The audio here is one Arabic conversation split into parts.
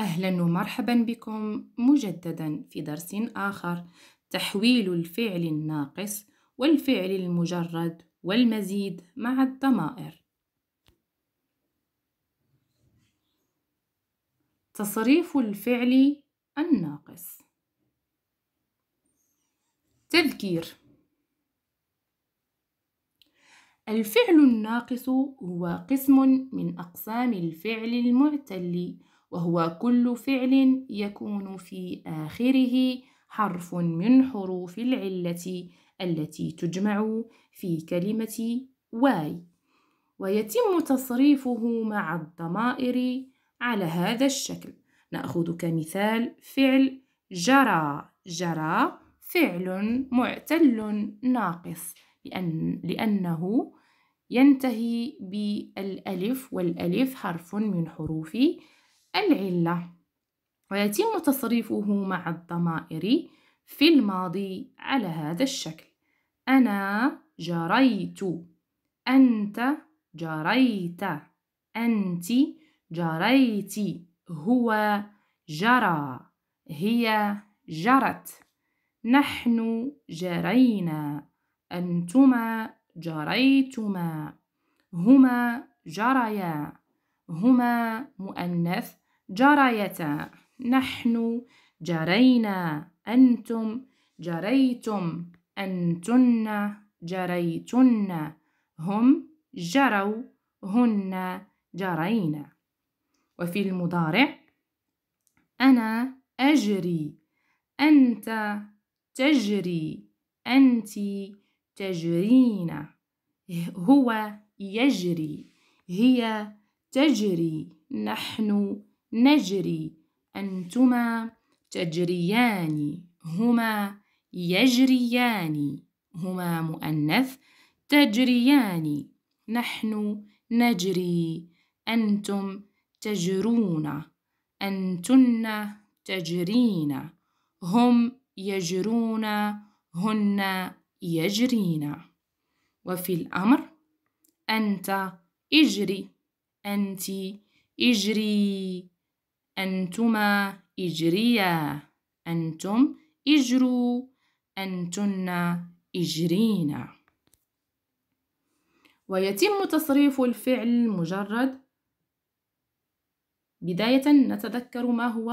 أهلا ومرحبا بكم مجددا في درس آخر تحويل الفعل الناقص والفعل المجرد والمزيد مع الضمائر تصريف الفعل الناقص تذكير الفعل الناقص هو قسم من أقسام الفعل المعتل وهو كل فعل يكون في آخره حرف من حروف العلة التي تجمع في كلمة واي ويتم تصريفه مع الضمائر على هذا الشكل نأخذ كمثال فعل جرى جرى فعل معتل ناقص لأن لأنه ينتهي بالألف والألف حرف من حروف العلة ويتم تصريفه مع الضمائر في الماضي على هذا الشكل أنا جريت أنت جريت أنت جريت هو جرى هي جرت نحن جرينا أنتما جريتما هما جريا هما مؤنث جريتا نحن جرينا أنتم جريتم أنتن جريتن هم جروا هن جرينا وفي المضارع أنا أجري أنت تجري أنت تجرين هو يجري هي تجري نحن نجري أنتما تجريان هما يجريان هما مؤنث تجريان نحن نجري أنتم تجرون أنتن تجرين هم يجرون هن يجرين وفي الأمر أنت اجري أنت اجري أنتما اجريا أنتم اجروا أنتن اجرين ويتم تصريف الفعل مجرد بداية نتذكر ما هو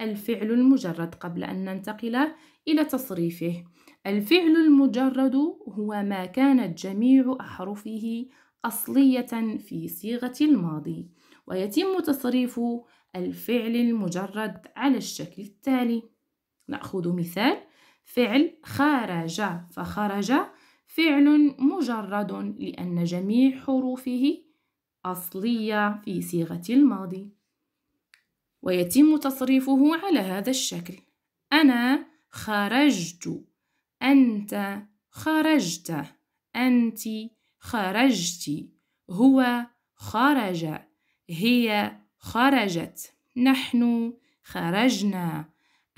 الفعل المجرد قبل أن ننتقل إلى تصريفه الفعل المجرد هو ما كانت جميع أحرفه أصلية في صيغة الماضي ويتم تصريف الفعل المجرد على الشكل التالي نأخذ مثال فعل خرج فخرج فعل مجرد لأن جميع حروفه أصلية في صيغة الماضي ويتم تصريفه على هذا الشكل أنا خرجت أنت خرجت أنت خرجت هو خرج هي خرجت نحن خرجنا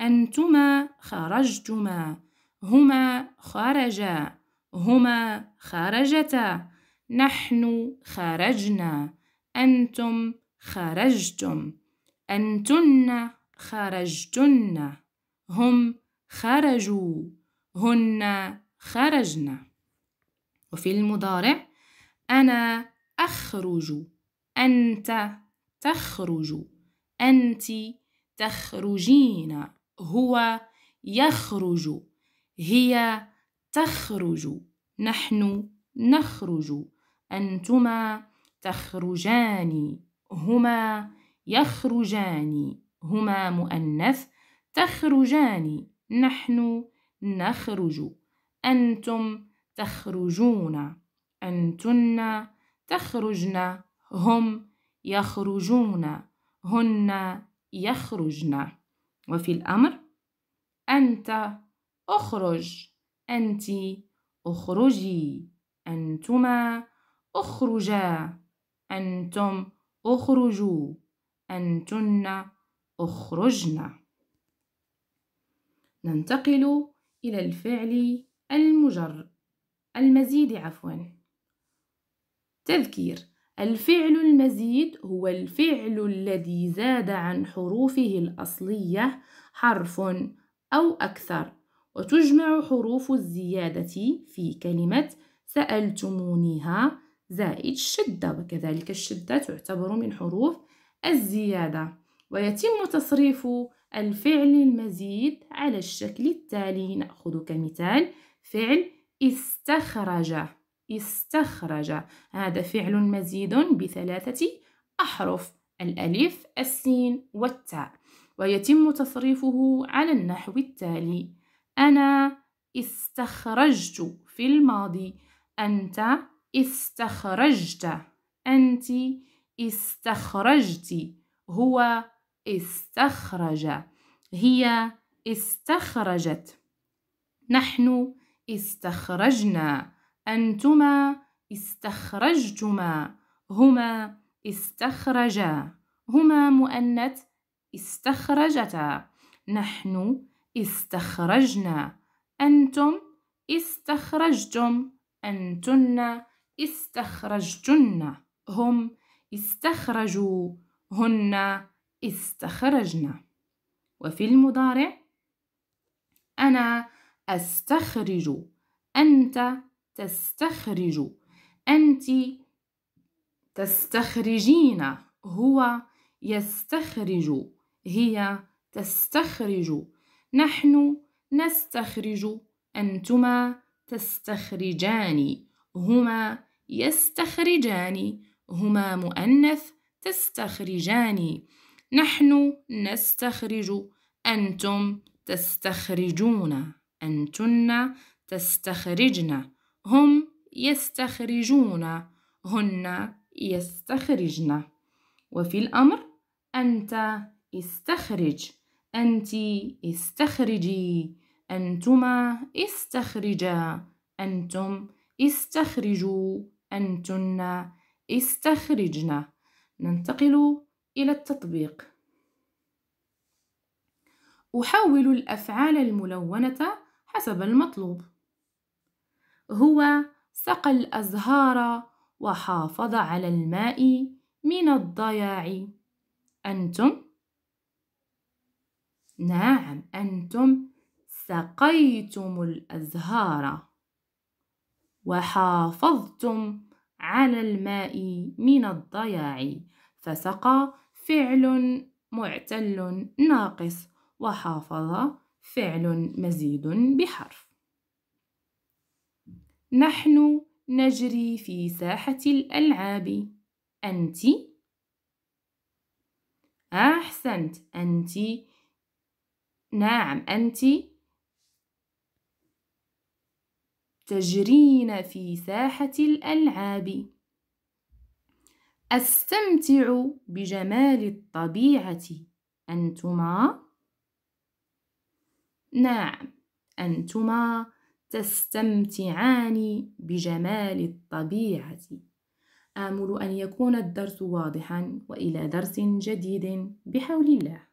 أنتما خرجتما هما خرجا هما خرجتا نحن خرجنا أنتم خرجتم أنتن خرجتن هم خرجوا هن خرجنا وفي المضارع أنا أخرج أنت تخرج أنت تخرجين هو يخرج هي تخرج نحن نخرج أنتما تخرجان هما يخرجان هما مؤنث تخرجان نحن نخرج أنتم تخرجون أنتن تخرجن هم يخرجون هن يخرجن وفي الأمر أنت أخرج أنت أخرجي أنتما أخرجا أنتم أخرجوا أنتن أخرجن ننتقل إلى الفعل المجر المزيد عفوا تذكير الفعل المزيد هو الفعل الذي زاد عن حروفه الأصلية حرف أو أكثر وتجمع حروف الزيادة في كلمة سألتمونيها زائد الشدة وكذلك الشدة تعتبر من حروف الزيادة ويتم تصريف الفعل المزيد على الشكل التالي نأخذ كمثال فعل استخرج استخرج هذا فعل مزيد بثلاثة أحرف الألف السين والتاء ويتم تصريفه على النحو التالي أنا استخرجت في الماضي أنت استخرجت أنت استخرجت هو استخرج هي استخرجت نحن استخرجنا أنتما استخرجتما هما استخرجا هما مؤنث استخرجتا نحن استخرجنا أنتم استخرجتم أنتن استخرجتن هم استخرجوا هن استخرجنا وفي المضارع أنا أستخرج أنت تستخرج أنت تستخرجين هو يستخرج هي تستخرج نحن نستخرج أنتما تستخرجان هما يستخرجان هما مؤنث تستخرجان نحن نستخرج أنتم تستخرجون أنتن تستخرجن هم يستخرجون هن يستخرجن وفي الأمر أنت استخرج أنت استخرجي أنتما استخرجا أنتم استخرجوا أنتن استخرجن ننتقل إلى التطبيق أحاول الأفعال الملونة حسب المطلوب هو سقى الأزهار وحافظ على الماء من الضياع أنتم؟ نعم أنتم سقيتم الأزهار وحافظتم على الماء من الضياع فسقى فعل معتل ناقص وحافظ فعل مزيد بحرف نحن نجري في ساحة الألعاب أنت أحسنت أنت نعم أنت تجرين في ساحة الألعاب أستمتع بجمال الطبيعة أنتما نعم أنتما تستمتعان بجمال الطبيعة آمل أن يكون الدرس واضحا وإلى درس جديد بحول الله